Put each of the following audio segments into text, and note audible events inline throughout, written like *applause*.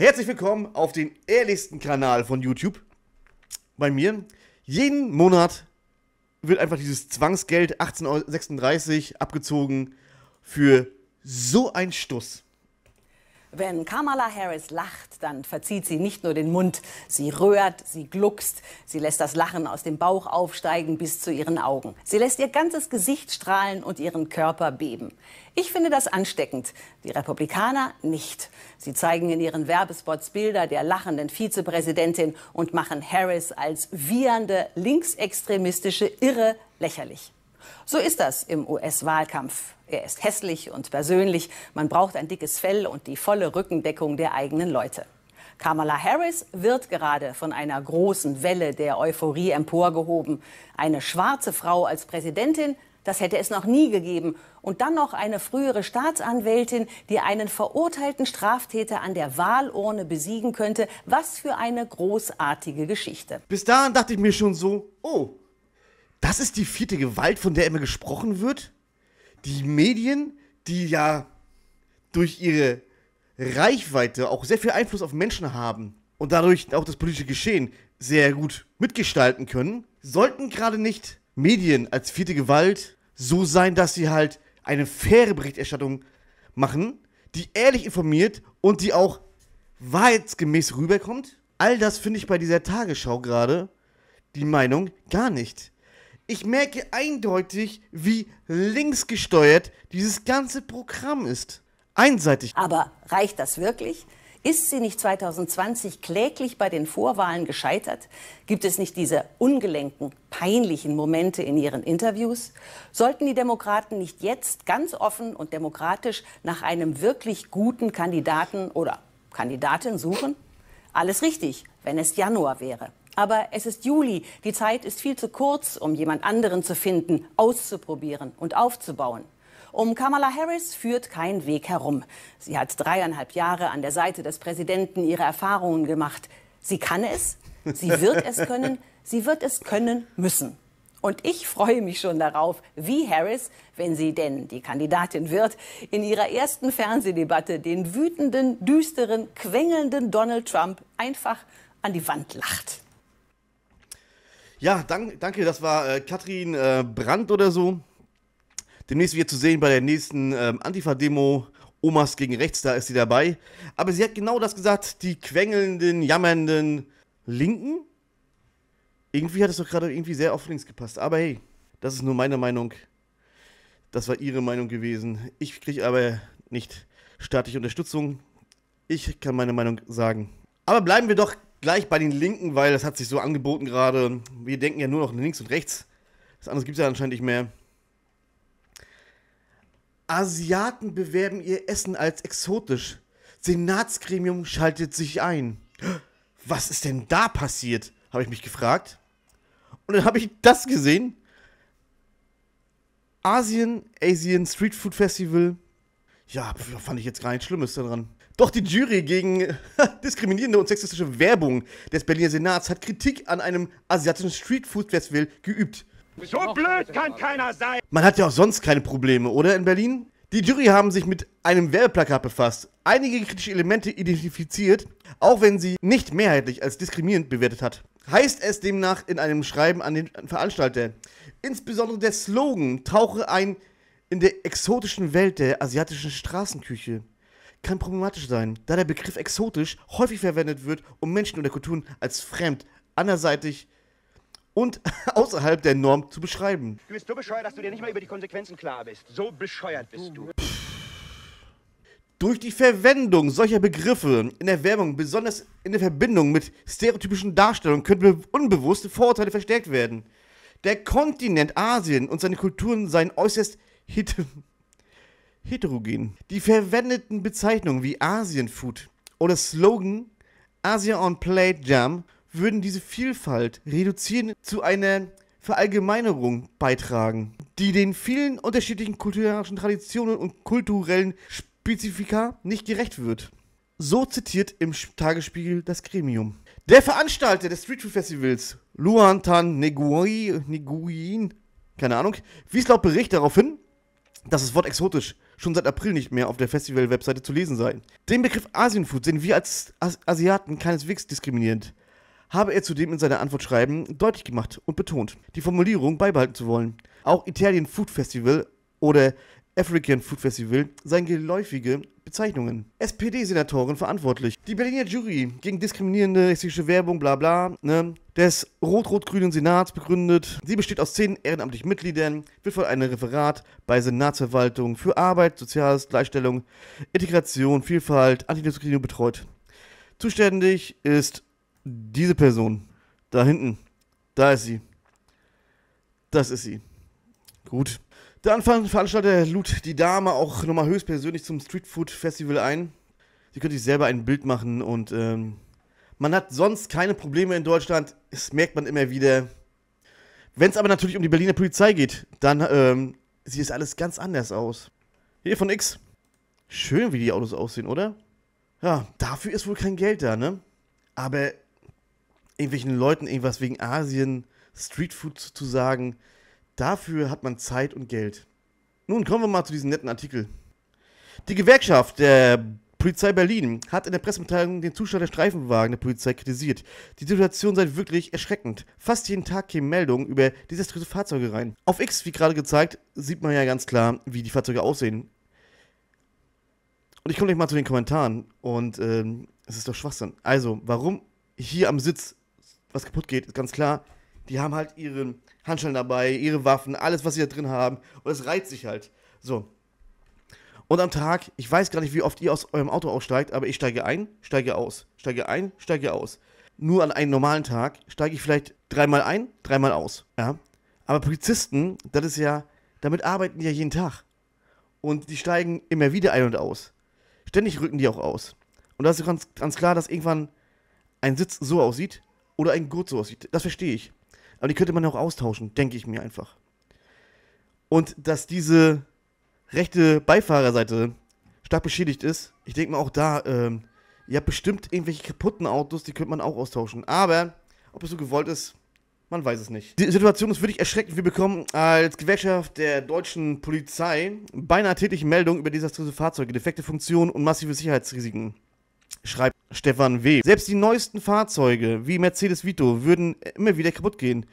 Herzlich willkommen auf den ehrlichsten Kanal von YouTube. Bei mir. Jeden Monat wird einfach dieses Zwangsgeld 18,36 Euro abgezogen für so einen Stuss. Wenn Kamala Harris lacht, dann verzieht sie nicht nur den Mund, sie röhrt, sie gluckst, sie lässt das Lachen aus dem Bauch aufsteigen bis zu ihren Augen. Sie lässt ihr ganzes Gesicht strahlen und ihren Körper beben. Ich finde das ansteckend, die Republikaner nicht. Sie zeigen in ihren Werbespots Bilder der lachenden Vizepräsidentin und machen Harris als wiehernde linksextremistische Irre lächerlich. So ist das im US-Wahlkampf. Er ist hässlich und persönlich. Man braucht ein dickes Fell und die volle Rückendeckung der eigenen Leute. Kamala Harris wird gerade von einer großen Welle der Euphorie emporgehoben. Eine schwarze Frau als Präsidentin, das hätte es noch nie gegeben. Und dann noch eine frühere Staatsanwältin, die einen verurteilten Straftäter an der Wahlurne besiegen könnte. Was für eine großartige Geschichte. Bis dahin dachte ich mir schon so, oh, das ist die vierte Gewalt, von der immer gesprochen wird. Die Medien, die ja durch ihre Reichweite auch sehr viel Einfluss auf Menschen haben und dadurch auch das politische Geschehen sehr gut mitgestalten können, sollten gerade nicht Medien als vierte Gewalt so sein, dass sie halt eine faire Berichterstattung machen, die ehrlich informiert und die auch wahrheitsgemäß rüberkommt. All das finde ich bei dieser Tagesschau gerade die Meinung gar nicht ich merke eindeutig, wie linksgesteuert dieses ganze Programm ist. Einseitig. Aber reicht das wirklich? Ist sie nicht 2020 kläglich bei den Vorwahlen gescheitert? Gibt es nicht diese ungelenken, peinlichen Momente in ihren Interviews? Sollten die Demokraten nicht jetzt ganz offen und demokratisch nach einem wirklich guten Kandidaten oder Kandidatin suchen? Alles richtig, wenn es Januar wäre. Aber es ist Juli. Die Zeit ist viel zu kurz, um jemand anderen zu finden, auszuprobieren und aufzubauen. Um Kamala Harris führt kein Weg herum. Sie hat dreieinhalb Jahre an der Seite des Präsidenten ihre Erfahrungen gemacht. Sie kann es, sie wird es können, sie wird es können müssen. Und ich freue mich schon darauf, wie Harris, wenn sie denn die Kandidatin wird, in ihrer ersten Fernsehdebatte den wütenden, düsteren, quengelnden Donald Trump einfach an die Wand lacht. Ja, dank, danke, das war äh, Katrin äh, Brandt oder so. Demnächst wieder zu sehen bei der nächsten ähm, Antifa-Demo. Omas gegen rechts, da ist sie dabei. Aber sie hat genau das gesagt, die quengelnden, jammernden Linken. Irgendwie hat es doch gerade irgendwie sehr auf links gepasst. Aber hey, das ist nur meine Meinung. Das war ihre Meinung gewesen. Ich kriege aber nicht staatliche Unterstützung. Ich kann meine Meinung sagen. Aber bleiben wir doch gleich bei den Linken, weil das hat sich so angeboten gerade. Wir denken ja nur noch links und rechts. Das andere gibt es ja anscheinend nicht mehr. Asiaten bewerben ihr Essen als exotisch. Senatsgremium schaltet sich ein. Was ist denn da passiert? Habe ich mich gefragt. Und dann habe ich das gesehen. Asien, Asian Street Food Festival ja, fand ich jetzt gar nichts Schlimmes daran. Doch die Jury gegen diskriminierende und sexistische Werbung des Berliner Senats hat Kritik an einem asiatischen Streetfood-Festival geübt. So blöd kann keiner sein! Man hat ja auch sonst keine Probleme, oder in Berlin? Die Jury haben sich mit einem Werbeplakat befasst, einige kritische Elemente identifiziert, auch wenn sie nicht mehrheitlich als diskriminierend bewertet hat. Heißt es demnach in einem Schreiben an den Veranstalter, insbesondere der Slogan tauche ein in der exotischen Welt der asiatischen Straßenküche kann problematisch sein, da der Begriff exotisch häufig verwendet wird, um Menschen oder Kulturen als fremd, anderseitig und *laughs* außerhalb der Norm zu beschreiben. Du bist so bescheuert, dass du dir nicht mal über die Konsequenzen klar bist. So bescheuert bist du. Durch die Verwendung solcher Begriffe in der Werbung, besonders in der Verbindung mit stereotypischen Darstellungen, können unbewusste Vorurteile verstärkt werden. Der Kontinent Asien und seine Kulturen seien äußerst Heter heterogen. Die verwendeten Bezeichnungen wie Asienfood oder Slogan Asia on Plate Jam würden diese Vielfalt reduzieren zu einer Verallgemeinerung beitragen, die den vielen unterschiedlichen kulturellen Traditionen und kulturellen Spezifika nicht gerecht wird. So zitiert im Tagesspiegel das Gremium. Der Veranstalter des Street Food Festivals, Luantan Neguin, keine Ahnung, wies laut Bericht darauf hin, dass das Wort exotisch schon seit April nicht mehr auf der Festival-Webseite zu lesen sei. Den Begriff Asienfood sehen wir als Asiaten keineswegs diskriminierend. Habe er zudem in seiner Antwort schreiben deutlich gemacht und betont, die Formulierung beibehalten zu wollen. Auch Italian Food Festival oder African Food Festival seien geläufige Bezeichnungen. SPD-Senatorin verantwortlich. Die Berliner Jury gegen diskriminierende rassistische Werbung, bla bla, ne, des rot-rot-grünen Senats begründet. Sie besteht aus zehn ehrenamtlichen Mitgliedern, wird von einem Referat bei Senatsverwaltung für Arbeit, Soziales, Gleichstellung, Integration, Vielfalt, Antidiskriminierung betreut. Zuständig ist diese Person. Da hinten. Da ist sie. Das ist sie. Gut. Der Veranstalter lud die Dame auch nochmal höchstpersönlich zum Street Food Festival ein. Sie könnte sich selber ein Bild machen und ähm, man hat sonst keine Probleme in Deutschland. Das merkt man immer wieder. Wenn es aber natürlich um die Berliner Polizei geht, dann ähm, sieht es alles ganz anders aus. Hier von X. Schön, wie die Autos aussehen, oder? Ja, dafür ist wohl kein Geld da, ne? Aber irgendwelchen Leuten irgendwas wegen Asien, Streetfood zu sagen, Dafür hat man Zeit und Geld. Nun kommen wir mal zu diesem netten Artikel. Die Gewerkschaft der Polizei Berlin hat in der Pressemitteilung den Zustand der Streifenwagen der Polizei kritisiert. Die Situation sei wirklich erschreckend. Fast jeden Tag kämen Meldungen über desaströse Fahrzeuge rein. Auf X, wie gerade gezeigt, sieht man ja ganz klar, wie die Fahrzeuge aussehen. Und ich komme gleich mal zu den Kommentaren. Und ähm, es ist doch Schwachsinn. Also, warum hier am Sitz was kaputt geht, ist ganz klar die haben halt ihre Handschellen dabei, ihre Waffen, alles, was sie da drin haben. Und es reizt sich halt. So. Und am Tag, ich weiß gar nicht, wie oft ihr aus eurem Auto aussteigt, aber ich steige ein, steige aus, steige ein, steige aus. Nur an einem normalen Tag steige ich vielleicht dreimal ein, dreimal aus. Ja? Aber Polizisten, das ist ja, damit arbeiten die ja jeden Tag. Und die steigen immer wieder ein und aus. Ständig rücken die auch aus. Und da ist ganz, ganz klar, dass irgendwann ein Sitz so aussieht oder ein Gurt so aussieht. Das verstehe ich. Aber die könnte man ja auch austauschen, denke ich mir einfach. Und dass diese rechte Beifahrerseite stark beschädigt ist, ich denke mal auch da, ähm, ihr habt bestimmt irgendwelche kaputten Autos, die könnte man auch austauschen. Aber ob es so gewollt ist, man weiß es nicht. Die Situation ist wirklich erschreckend. Wir bekommen als Gewerkschaft der deutschen Polizei beinahe tägliche Meldungen über desaströse Fahrzeuge, defekte Funktionen und massive Sicherheitsrisiken schreibt Stefan W. Selbst die neuesten Fahrzeuge wie Mercedes Vito würden immer wieder kaputt gehen,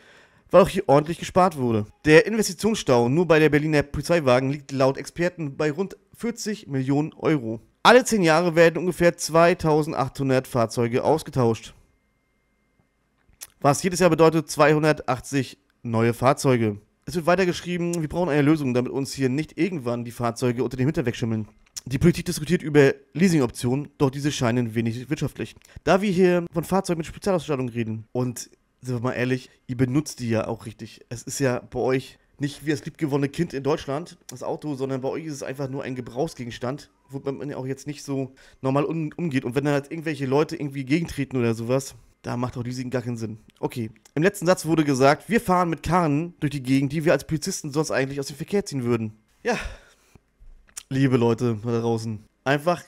weil auch hier ordentlich gespart wurde. Der Investitionsstau nur bei der Berliner Polizeiwagen liegt laut Experten bei rund 40 Millionen Euro. Alle 10 Jahre werden ungefähr 2800 Fahrzeuge ausgetauscht. Was jedes Jahr bedeutet 280 neue Fahrzeuge. Es wird weitergeschrieben, wir brauchen eine Lösung, damit uns hier nicht irgendwann die Fahrzeuge unter dem Hinterweg schimmeln. Die Politik diskutiert über Leasingoptionen, doch diese scheinen wenig wirtschaftlich. Da wir hier von Fahrzeugen mit Spezialausstattung reden und sind wir mal ehrlich, ihr benutzt die ja auch richtig. Es ist ja bei euch nicht wie das liebgewonnene Kind in Deutschland, das Auto, sondern bei euch ist es einfach nur ein Gebrauchsgegenstand, womit man auch jetzt nicht so normal um, umgeht. Und wenn dann halt irgendwelche Leute irgendwie gegentreten oder sowas, da macht auch Leasing gar keinen Sinn. Okay, im letzten Satz wurde gesagt, wir fahren mit Karren durch die Gegend, die wir als Polizisten sonst eigentlich aus dem Verkehr ziehen würden. Ja, Liebe Leute da draußen, einfach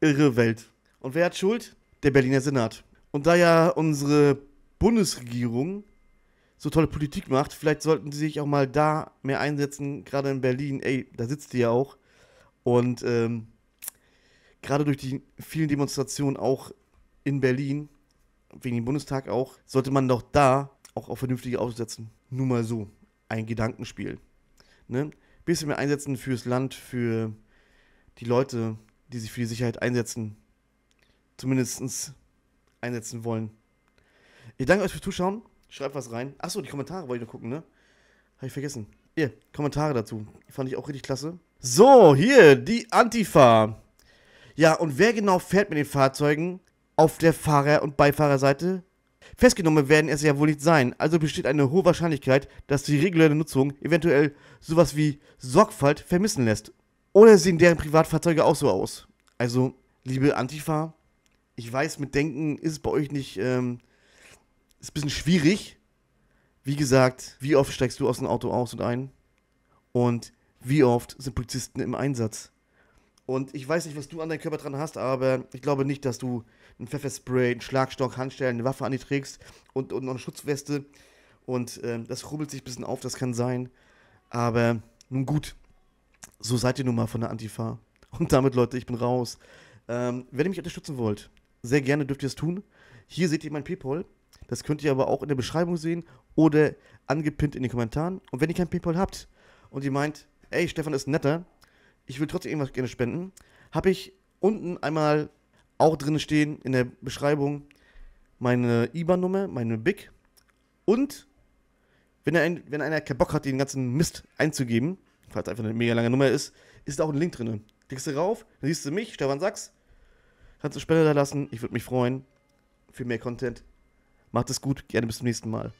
irre Welt. Und wer hat Schuld? Der Berliner Senat. Und da ja unsere Bundesregierung so tolle Politik macht, vielleicht sollten sie sich auch mal da mehr einsetzen, gerade in Berlin. Ey, da sitzt die ja auch. Und ähm, gerade durch die vielen Demonstrationen auch in Berlin, wegen dem Bundestag auch, sollte man doch da auch auf vernünftige Autos setzen. Nur mal so. Ein Gedankenspiel. Ne? Bisschen mehr einsetzen fürs Land, für die Leute, die sich für die Sicherheit einsetzen, zumindest einsetzen wollen. Ich danke euch fürs Zuschauen. Schreibt was rein. Achso, die Kommentare wollte ich noch gucken, ne? Habe ich vergessen. Hier, Kommentare dazu. Fand ich auch richtig klasse. So, hier, die Antifa. Ja, und wer genau fährt mit den Fahrzeugen auf der Fahrer- und Beifahrerseite? Festgenommen werden es ja wohl nicht sein, also besteht eine hohe Wahrscheinlichkeit, dass die reguläre Nutzung eventuell sowas wie Sorgfalt vermissen lässt. Oder sehen deren Privatfahrzeuge auch so aus? Also, liebe Antifa, ich weiß, mit Denken ist es bei euch nicht, ähm, ist ein bisschen schwierig. Wie gesagt, wie oft steigst du aus dem Auto aus und ein? Und wie oft sind Polizisten im Einsatz? Und ich weiß nicht, was du an deinem Körper dran hast, aber ich glaube nicht, dass du einen Pfefferspray, einen Schlagstock, Handstellen, eine Waffe an dir trägst und, und noch eine Schutzweste. Und äh, das rubbelt sich ein bisschen auf, das kann sein. Aber nun gut, so seid ihr nun mal von der Antifa. Und damit, Leute, ich bin raus. Ähm, wenn ihr mich unterstützen wollt, sehr gerne dürft ihr es tun. Hier seht ihr mein Paypal. Das könnt ihr aber auch in der Beschreibung sehen oder angepinnt in den Kommentaren. Und wenn ihr kein Paypal habt und ihr meint, ey, Stefan ist netter, ich will trotzdem irgendwas gerne spenden, habe ich unten einmal auch drin stehen in der Beschreibung meine IBAN-Nummer, meine BIC. Und wenn, ein, wenn einer keinen Bock hat, den ganzen Mist einzugeben, falls einfach eine mega lange Nummer ist, ist da auch ein Link drin. Klickst du rauf, dann siehst du mich, Stefan Sachs. Kannst du Spende da lassen, ich würde mich freuen. Für mehr Content. Macht es gut, gerne bis zum nächsten Mal.